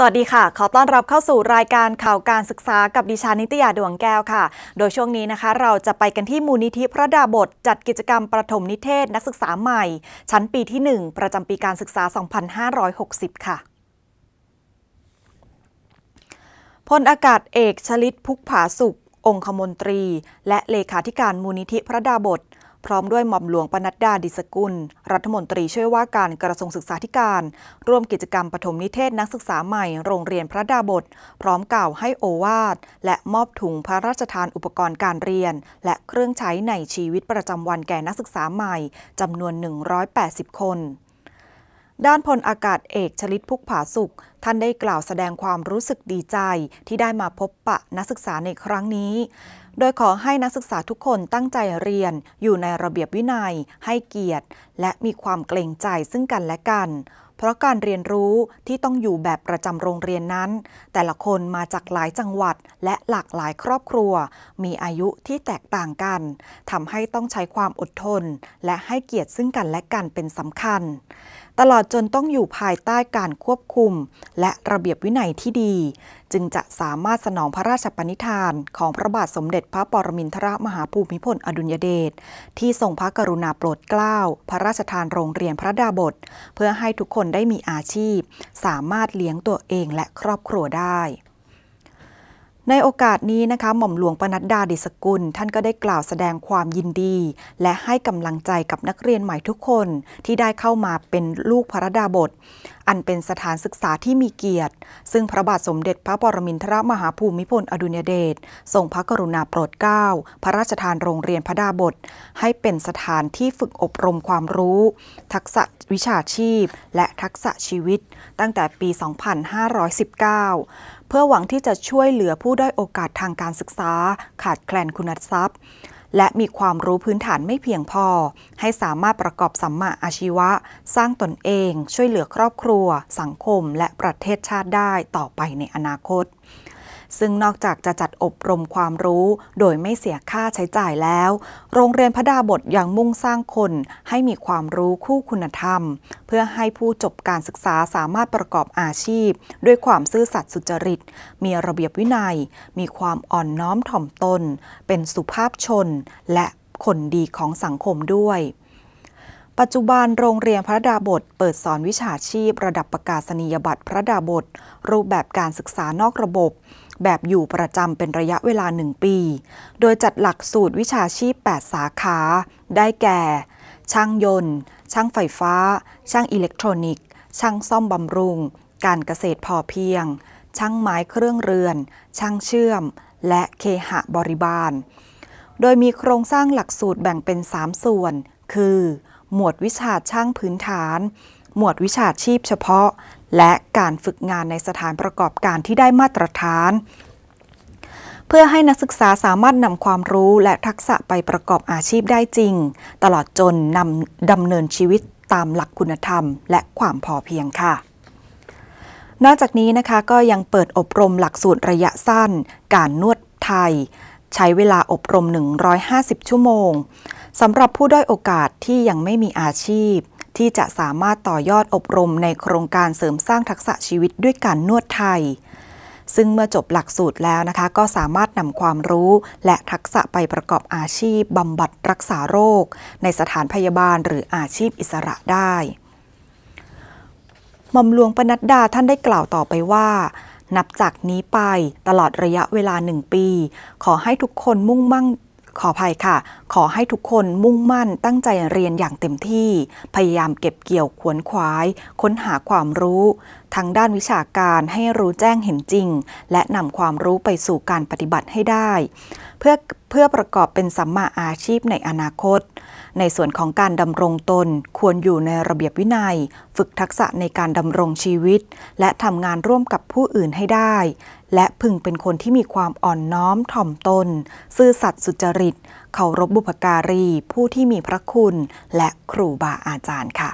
สวัสดีค่ะ ขอต้อนรับเข้าสู่รายการข่าวการศึกษากับดิฉันนิตยาดวงแก้วค่ะ โดยช่วงนี้นะคะเราจะไปกันที่มูลนิธิพระดาบท จัดกิจกรรมประถมนิเทศนักศึกษาใหม่ ชั้นปีที่ 1 ประจำปีการศึกษา 2560 ค่ะ พลอากาศเอกชลิตพุกผาสุข องคมนตรี และเลขาธิการมูลนิธิพระดาบทพร้อมด้วยหม่อมหลวงปนัดดาดิสกุล รัฐมนตรีช่วยว่าการกระทรวงศึกษาธิการ ร่วมกิจกรรมปฐมนิเทศนักศึกษาใหม่โรงเรียนพระดาบท พร้อมกล่าวให้โอวาดและมอบถุงพระราชทานอุปกรณ์การเรียนและเครื่องใช้ในชีวิตประจำวันแก่นักศึกษาใหม่จำนวน 180 คนด้านพลอากาศเอกชลิตพุกผาสุขท่านได้กล่าวแสดงความรู้สึกดีใจที่ได้มาพบปะนักศึกษาในครั้งนี้ โดยขอให้นักศึกษาทุกคนตั้งใจเรียนอยู่ในระเบียบวินัยให้เกียรติ และมีความเกรงใจซึ่งกันและกันเพราะการเรียนรู้ที่ต้องอยู่แบบประจำโรงเรียนนั้น แต่ละคนมาจากหลายจังหวัดและหลากหลายครอบครัว มีอายุที่แตกต่างกันทำให้ต้องใช้ความอดทน และให้เกียรติซึ่งกันและกันเป็นสำคัญ ตลอดจนต้องอยู่ภายใต้การควบคุม และระเบียบวินัยที่ดีจึงจะสามารถสนองพระราชปณิธานของพระบาทสมเด็จพระปรมินทรมหาภูมิพล อดุลยเดชที่ทรงพระกรุณาโปรดเกล้าพระราชทานโรงเรียนพระดาบท เพื่อให้ทุกคนได้มีอาชีพ สามารถเลี้ยงตัวเองและครอบครัวได้ในโอกาสนี้นะคะหม่อมหลวงปนัดดาดิสกุล ท่านก็ได้กล่าวแสดงความยินดี และให้กำลังใจกับนักเรียนใหม่ทุกคนที่ได้เข้ามาเป็นลูกพระดาบท อันเป็นสถานศึกษาที่มีเกียรติ ซึ่งพระบาทสมเด็จพระปรมินทรมหาภูมิพลอดุญเดชทรงพระกรุณาโปรดเกล้าพระราชทานโรงเรียนพระดาบท ให้เป็นสถานที่ฝึกอบรมความรู้ ทักษะวิชาชีพและทักษะชีวิต ตั้งแต่ปี 2519เพื่อหวังที่จะช่วยเหลือผู้ด้อยโอกาสทางการศึกษา ขาดแคลนคุณทรัพย์ และมีความรู้พื้นฐานไม่เพียงพอ ให้สามารถประกอบสัมมาอาชีวะ สร้างตนเอง ช่วยเหลือครอบครัว สังคม และประเทศชาติได้ต่อไปในอนาคตซึ่งนอกจากจะจัดอบรมความรู้ โดยไม่เสียค่าใช้จ่ายแล้ว โรงเรียนพระดาบทยังมุ่งสร้างคนให้มีความรู้คู่คุณธรรม เพื่อให้ผู้จบการศึกษาสามารถประกอบอาชีพ ด้วยความซื่อสัตย์สุจริต มีระเบียบวินัย มีความอ่อนน้อมถ่อมตน เป็นสุภาพชนและคนดีของสังคมด้วย ปัจจุบันโรงเรียนพระดาบทเปิดสอนวิชาชีพระดับประกาศนียบัตรพระดาบทรูปแบบการศึกษานอกระบบแบบอยู่ประจำเป็นระยะเวลา 1 ปี โดยจัดหลักสูตรวิชาชีพ 8 สาขา ได้แก่ ช่างยนต์ ช่างไฟฟ้า ช่างอิเล็กทรอนิกส์ ช่างซ่อมบำรุง การเกษตรพอเพียง ช่างไม้เครื่องเรือน ช่างเชื่อม และเคหะบริบาล โดยมีโครงสร้างหลักสูตรแบ่งเป็น 3 ส่วน คือ หมวดวิชาช่างพื้นฐาน หมวดวิชาชีพเฉพาะและการฝึกงานในสถานประกอบการที่ได้มาตรฐาน เพื่อให้นักศึกษาสามารถนำความรู้และทักษะไปประกอบอาชีพได้จริง ตลอดจนนำดำเนินชีวิตตามหลักคุณธรรม และความพอเพียงค่ะ นอกจากนี้นะคะก็ยังเปิดอบรมหลักสูตรระยะสั้น การนวดไทย ใช้เวลาอบรม 150 ชั่วโมงสำหรับผู้ด้อยโอกาสที่ยังไม่มีอาชีพที่จะสามารถต่อยอดอบรมในโครงการเสริมสร้างทักษะชีวิตด้วยการนวดไทย ซึ่งเมื่อจบหลักสูตรแล้วนะคะ ก็สามารถนำความรู้และทักษะไปประกอบอาชีพบำบัดรักษาโรค ในสถานพยาบาลหรืออาชีพอิสระได้ หม่อมหลวงปนัดดาท่านได้กล่าวต่อไปว่า นับจากนี้ไปตลอดระยะเวลาหนึ่งปี ขอให้ทุกคนมุ่งมั่นขออภัยค่ะ ขอให้ทุกคนมุ่งมั่นตั้งใจเรียนอย่างเต็มที่ พยายามเก็บเกี่ยวขวนขวาย ค้นหาความรู้ทั้งด้านวิชาการให้รู้แจ้งเห็นจริง และนำความรู้ไปสู่การปฏิบัติให้ได้ เพื่อเพื่อประกอบเป็นสัมมาอาชีพในอนาคต ในส่วนของการดำรงตนควรอยู่ในระเบียบวินัย ฝึกทักษะในการดำรงชีวิต และทำงานร่วมกับผู้อื่นให้ได้ และพึงเป็นคนที่มีความอ่อนน้อมถ่อมตนซื่อสัตย์สุจริตเคารพบุพการี ผู้ที่มีพระคุณ และครูบาอาจารย์ค่ะ